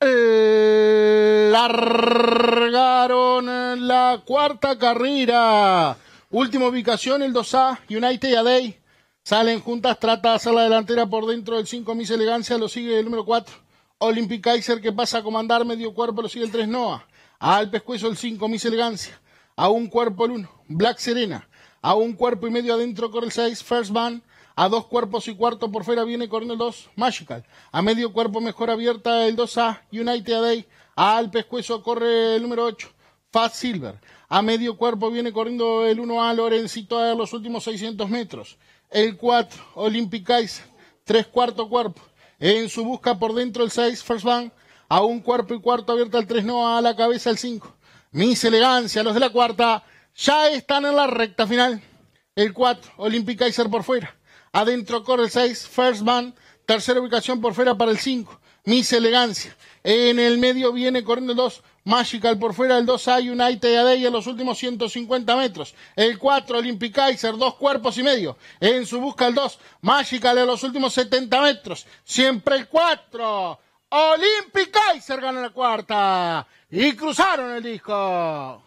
Largaron la cuarta carrera. Última ubicación, el 2A, United y Adey. Salen juntas, trata de hacer la delantera por dentro del 5 Miss Elegancia, lo sigue el número 4. Olympic Kaiser que pasa a comandar medio cuerpo, lo sigue el 3 Noah. Al pescuezo el 5 Miss Elegancia. A un cuerpo el 1, Black Serena. A un cuerpo y medio adentro con el 6, First Van. A dos cuerpos y cuarto por fuera viene corriendo el 2 Magical. A medio cuerpo mejor abierta el 2A United a Day. Al pescuezo corre el número 8 Fast Silver. A medio cuerpo viene corriendo el 1A Lorencito a los últimos 600 metros. El 4 Olympic Tres cuarto cuerpo. En su busca por dentro el 6 First Bank. A un cuerpo y cuarto abierta el 3 no, A la cabeza el 5. Miss Elegancia. Los de la cuarta ya están en la recta final. El 4 Olympic Kaiser por fuera. Adentro corre el 6, First Man. Tercera ubicación por fuera para el 5, Miss Elegancia. En el medio viene corriendo el 2, Magical por fuera, el 2 hay United Adey en los últimos 150 metros. El 4, Olympic Kaiser, dos cuerpos y medio. En su busca el 2, Magical en los últimos 70 metros. Siempre el 4. Olympic Kaiser gana la cuarta. Y cruzaron el disco.